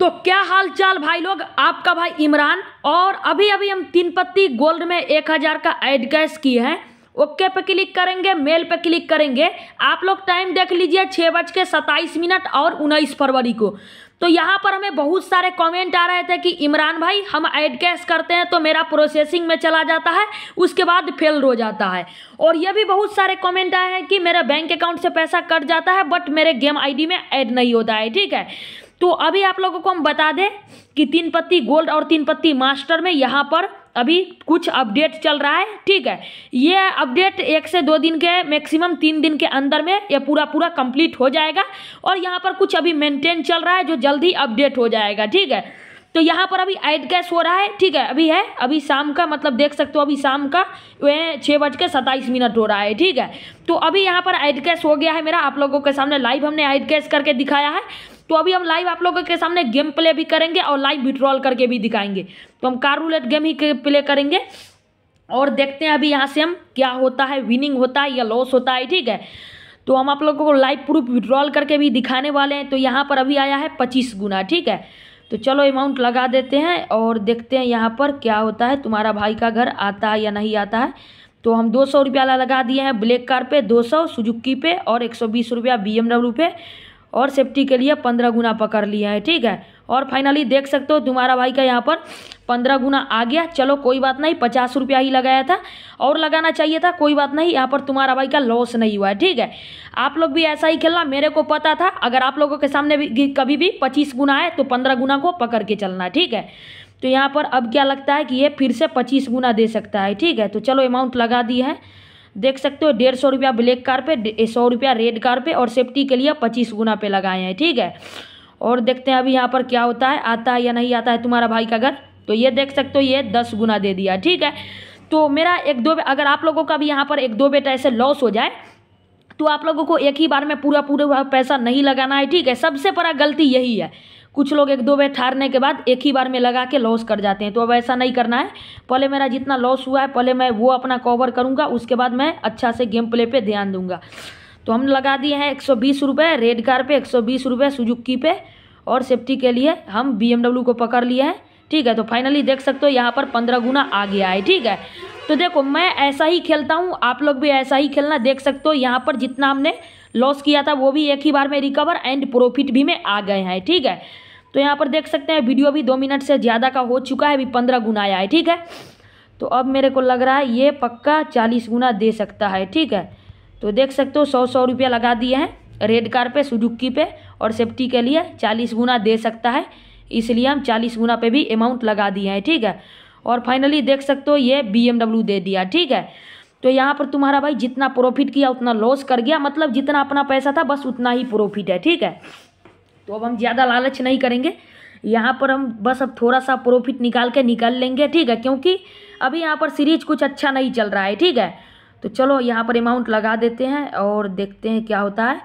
तो क्या हालचाल भाई लोग आपका भाई इमरान और अभी अभी हम तीन पत्ती गोल्ड में एक हज़ार का एड कैश किए हैं ओके पे क्लिक करेंगे मेल पे क्लिक करेंगे आप लोग टाइम देख लीजिए छः बज के सत्ताईस मिनट और उन्नीस फरवरी को तो यहाँ पर हमें बहुत सारे कमेंट आ रहे थे कि इमरान भाई हम ऐड कैश करते हैं तो मेरा प्रोसेसिंग में चला जाता है उसके बाद फेल हो जाता है और ये भी बहुत सारे कमेंट आए हैं कि मेरा बैंक अकाउंट से पैसा कट जाता है बट मेरे गेम आईडी में ऐड नहीं होता है ठीक है तो अभी आप लोगों को हम बता दें कि तीन पत्ती गोल्ड और तीन पत्ती मास्टर में यहाँ पर अभी कुछ अपडेट चल रहा है ठीक है ये अपडेट एक से दो दिन के मैक्सिमम तीन दिन के अंदर में ये पूरा पूरा कंप्लीट हो जाएगा और यहाँ पर कुछ अभी मेंटेन चल रहा है जो जल्दी अपडेट हो जाएगा ठीक है तो यहाँ पर अभी एड कैश हो रहा है ठीक है अभी है अभी शाम का मतलब देख सकते हो अभी शाम का वह छः बज के सत्ताईस मिनट हो रहा है ठीक है तो अभी यहाँ पर एड कैश हो गया है मेरा आप लोगों के सामने लाइव हमने एड कैश करके दिखाया है तो अभी हम लाइव आप लोगों के सामने गेम प्ले भी करेंगे और लाइव विड्रॉल करके भी दिखाएंगे तो हम कार रूलेट गेम ही प्ले करेंगे और देखते हैं अभी यहाँ से हम क्या होता है विनिंग होता है या लॉस होता है ठीक है तो हम आप लोगों को लाइव प्रूफ विड्रॉल करके भी दिखाने वाले हैं तो यहाँ पर अभी आया है पच्चीस गुना ठीक है तो चलो अमाउंट लगा देते हैं और देखते हैं यहाँ पर क्या होता है तुम्हारा भाई का घर आता है या नहीं आता है तो हम दो सौ रुपया लगा दिए हैं ब्लैक कार पे दो सौ सुजुक्की पे और एक सौ बीस रुपया बी पे और सेफ्टी के लिए पंद्रह गुना पकड़ लिए हैं ठीक है और फाइनली देख सकते हो तुम्हारा भाई का यहाँ पर पंद्रह गुना आ गया चलो कोई बात नहीं पचास रुपया ही लगाया था और लगाना चाहिए था कोई बात नहीं यहाँ पर तुम्हारा भाई का लॉस नहीं हुआ है ठीक है आप लोग भी ऐसा ही खेलना मेरे को पता था अगर आप लोगों के सामने भी कभी भी पच्चीस गुना है तो पंद्रह गुना को पकड़ के चलना ठीक है तो यहाँ पर अब क्या लगता है कि ये फिर से पच्चीस गुना दे सकता है ठीक है तो चलो अमाउंट लगा दी है देख सकते हो डेढ़ सौ रुपया ब्लैक कार पे सौ रुपया रेड कार पे और सेफ्टी के लिए पच्चीस गुना पे लगाए हैं ठीक है और देखते हैं अभी यहाँ पर क्या होता है आता है या नहीं आता है तुम्हारा भाई का घर तो ये देख सकते हो ये दस गुना दे दिया ठीक है तो मेरा एक दो अगर आप लोगों का भी यहाँ पर एक दो बेटा ऐसे लॉस हो जाए तो आप लोगों को एक ही बार में पूरा पूरा पैसा नहीं लगाना है ठीक है सबसे बड़ा गलती यही है कुछ लोग एक दो बार ठारने के बाद एक ही बार में लगा के लॉस कर जाते हैं तो अब ऐसा नहीं करना है पहले मेरा जितना लॉस हुआ है पहले मैं वो अपना कवर करूँगा उसके बाद मैं अच्छा से गेम प्ले पर ध्यान दूंगा तो हम लगा दिए हैं एक सौ बीस रुपये रेड कार पे एक सौ बीस रुपये सुजुकी पे और सेफ्टी के लिए हम बी को पकड़ लिए हैं ठीक है तो फाइनली देख सकते हो यहाँ पर पंद्रह गुना आ गया है ठीक है तो देखो मैं ऐसा ही खेलता हूँ आप लोग भी ऐसा ही खेलना देख सकते हो यहाँ पर जितना हमने लॉस किया था वो भी एक ही बार में रिकवर एंड प्रॉफिट भी में आ गए हैं ठीक है तो यहाँ पर देख सकते हैं वीडियो भी दो मिनट से ज़्यादा का हो चुका है अभी पंद्रह गुना आया है ठीक है तो अब मेरे को लग रहा है ये पक्का चालीस गुना दे सकता है ठीक है तो देख सकते हो सौ सौ रुपया लगा दिए हैं रेड कार पे सुजुकी पे और सेफ्टी के लिए चालीस गुना दे सकता है इसलिए हम चालीस गुना पे भी अमाउंट लगा दिए हैं ठीक है और फाइनली देख सकते हो ये बी दे दिया ठीक है तो यहाँ पर तुम्हारा भाई जितना प्रॉफिट किया उतना लॉस कर गया मतलब जितना अपना पैसा था बस उतना ही प्रॉफिट है ठीक है तो अब हम ज़्यादा लालच नहीं करेंगे यहाँ पर हम बस अब थोड़ा सा प्रॉफिट निकाल के निकाल लेंगे ठीक है क्योंकि अभी यहाँ पर सीरीज कुछ अच्छा नहीं चल रहा है ठीक है तो चलो यहाँ पर अमाउंट लगा देते हैं और देखते हैं क्या होता है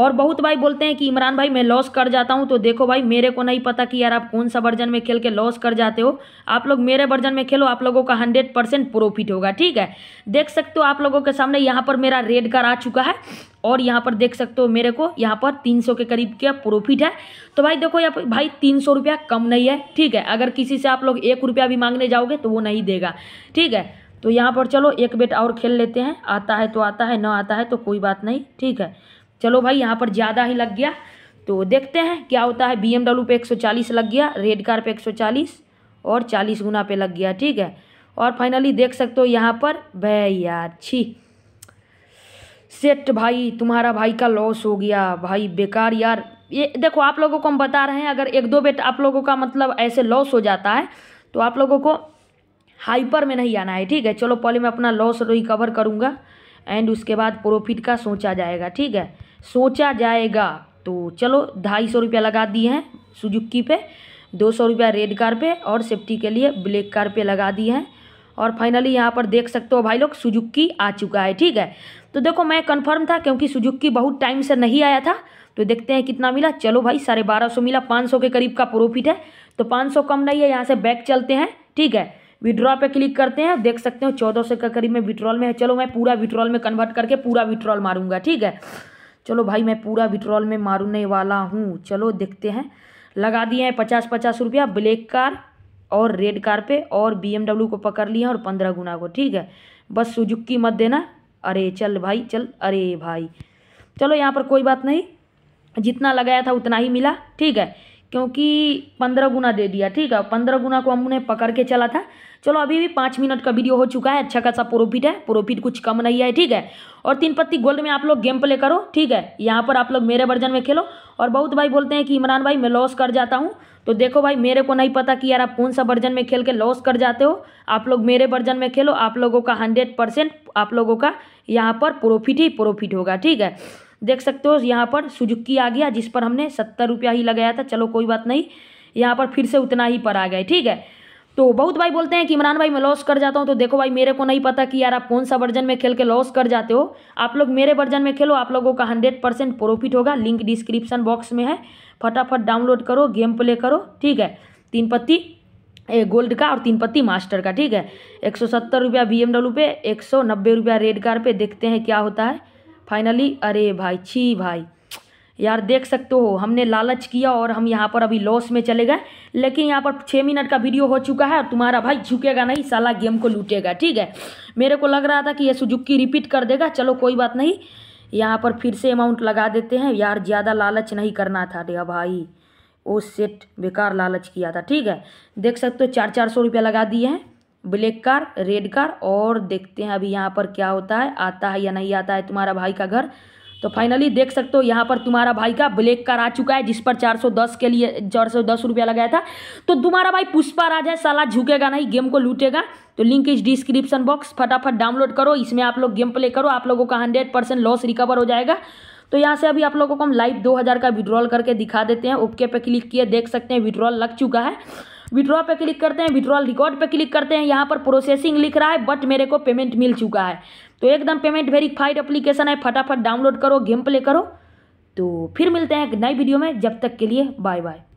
और बहुत भाई बोलते हैं कि इमरान भाई मैं लॉस कर जाता हूँ तो देखो भाई मेरे को नहीं पता कि यार आप कौन सा वर्जन में खेल के लॉस कर जाते हो आप लोग मेरे वर्जन में खेलो आप लोगों का हंड्रेड परसेंट प्रॉफिट होगा ठीक है देख सकते हो आप लोगों के सामने यहाँ पर मेरा रेड कार आ चुका है और यहाँ पर देख सकते हो मेरे को यहाँ पर तीन सौ के करीब क्या प्रॉफिट है तो भाई देखो यहाँ भाई तीन सौ रुपया कम नहीं है ठीक है अगर किसी से आप लोग एक रुपया भी मांगने जाओगे तो वो नहीं देगा ठीक है तो यहाँ पर चलो एक बेट और खेल लेते हैं आता है तो आता है ना आता है तो कोई बात नहीं ठीक है चलो भाई यहाँ पर ज़्यादा ही लग गया तो देखते हैं क्या होता है बी एमडब्ल्यू पर पे एक सौ चालीस लग गया रेड कार पे एक सौ चालीस और चालीस गुना पे लग गया ठीक है और फाइनली देख सकते हो यहाँ पर भैया छी सेट भाई तुम्हारा भाई का लॉस हो गया भाई बेकार यार ये देखो आप लोगों को हम बता रहे हैं अगर एक दो बेट आप लोगों का मतलब ऐसे लॉस हो जाता है तो आप लोगों को हाइपर में नहीं आना है ठीक है चलो पहले मैं अपना लॉस रिकवर करूँगा एंड उसके बाद प्रॉफिट का सोचा जाएगा ठीक है सोचा जाएगा तो चलो ढाई सौ रुपया लगा दिए हैं सुजुक्की पे दो सौ रुपया रेड कार पे और सेफ्टी के लिए ब्लैक कार पे लगा दिए हैं और फाइनली यहाँ पर देख सकते हो भाई लोग सुजुक्की आ चुका है ठीक है तो देखो मैं कंफर्म था क्योंकि सुजुक्की बहुत टाइम से नहीं आया था तो देखते हैं कितना मिला चलो भाई साढ़े बारह सौ मिला पाँच सौ के करीब का प्रॉफिट है तो पाँच सौ कम नहीं है यहाँ से बैक चलते हैं ठीक है विड्रॉ पे क्लिक करते हैं देख सकते हो चौदह सौ के करीब में विड्रॉल में है चलो मैं पूरा विड्रॉल में कन्वर्ट करके पूरा विड्रॉल मारूंगा ठीक है चलो भाई मैं पूरा विड्रॉल में मारने वाला हूँ चलो देखते हैं लगा दिए हैं पचास पचास रुपया ब्लैक कार और रेड कार पे और बी को पकड़ लिए और पंद्रह गुना को ठीक है बस की मत देना अरे चल भाई चल अरे भाई चलो यहाँ पर कोई बात नहीं जितना लगाया था उतना ही मिला ठीक है क्योंकि पंद्रह गुना दे दिया ठीक है पंद्रह गुना को हमने पकड़ के चला था चलो अभी भी पाँच मिनट का वीडियो हो चुका है अच्छा खासा प्रॉफिट है प्रॉफिट कुछ कम नहीं है ठीक है और तीन पत्ती गोल्ड में आप लोग गेम प्ले करो ठीक है यहाँ पर आप लोग मेरे वर्जन में खेलो और बहुत भाई बोलते हैं कि इमरान भाई मैं लॉस कर जाता हूँ तो देखो भाई मेरे को नहीं पता कि यार आप कौन सा वर्जन में खेल के लॉस कर जाते हो आप लोग मेरे वर्जन में खेलो आप लोगों का हंड्रेड परसेंट आप लोगों का यहाँ पर प्रॉफिट ही प्रॉफिट होगा ठीक है देख सकते हो यहाँ पर सुजुकी आ गया जिस पर हमने सत्तर रुपया ही लगाया था चलो कोई बात नहीं यहाँ पर फिर से उतना ही पर आ गए ठीक है तो बहुत भाई बोलते हैं कि इमरान भाई मैं लॉस कर जाता हूँ तो देखो भाई मेरे को नहीं पता कि यार आप कौन सा वर्जन में खेल के लॉस कर जाते हो आप लोग मेरे वर्जन में खेलो आप लोगों का हंड्रेड परसेंट प्रॉफिट होगा लिंक डिस्क्रिप्शन बॉक्स में है फटाफट डाउनलोड करो गेम प्ले करो ठीक है तीन पत्ती ए गोल्ड का और तीन पत्ती मास्टर का ठीक है एक सौ सत्तर रुपया बी एम डब्ल्यू पे एक सौ नब्बे रुपया रेड कार पे देखते हैं क्या होता है फाइनली अरे भाई छी भाई यार देख सकते हो हमने लालच किया और हम यहाँ पर अभी लॉस में चले गए लेकिन यहाँ पर छः मिनट का वीडियो हो चुका है और तुम्हारा भाई झुकेगा नहीं साला गेम को लूटेगा ठीक है मेरे को लग रहा था कि ये सुजुकी रिपीट कर देगा चलो कोई बात नहीं यहाँ पर फिर से अमाउंट लगा देते हैं यार ज़्यादा लालच नहीं करना था रे भाई ओ सेट बेकार लालच किया था ठीक है देख सकते हो चार चार सौ रुपया लगा दिए हैं ब्लैक कार रेड कार और देखते हैं अभी यहाँ पर क्या होता है आता है या नहीं आता है तुम्हारा भाई का घर तो फाइनली देख सकते हो यहाँ पर तुम्हारा भाई का ब्लैक कार आ चुका है जिस पर 410 के लिए चार सौ दस रुपया लगाया था तो तुम्हारा भाई पुष्पा राजा साला झुकेगा नहीं गेम को लूटेगा तो लिंक इस डिस्क्रिप्शन बॉक्स फटाफट डाउनलोड करो इसमें आप लोग गेम प्ले करो आप लोगों का हंड्रेड परसेंट लॉस रिकवर हो जाएगा तो यहाँ से अभी आप लोगों को हम लाइव दो का विड्रॉल करके दिखा देते हैं ओके पे क्लिक किए देख सकते हैं विड्रॉल लग चुका है विड्रॉ पे क्लिक करते हैं विड्रॉल रिकॉर्ड पे क्लिक करते हैं यहाँ पर प्रोसेसिंग लिख रहा है बट मेरे को पेमेंट मिल चुका है तो एकदम पेमेंट वेरीफाइड एप्लीकेशन है फटाफट डाउनलोड करो गेम प्ले करो तो फिर मिलते हैं एक नई वीडियो में जब तक के लिए बाय बाय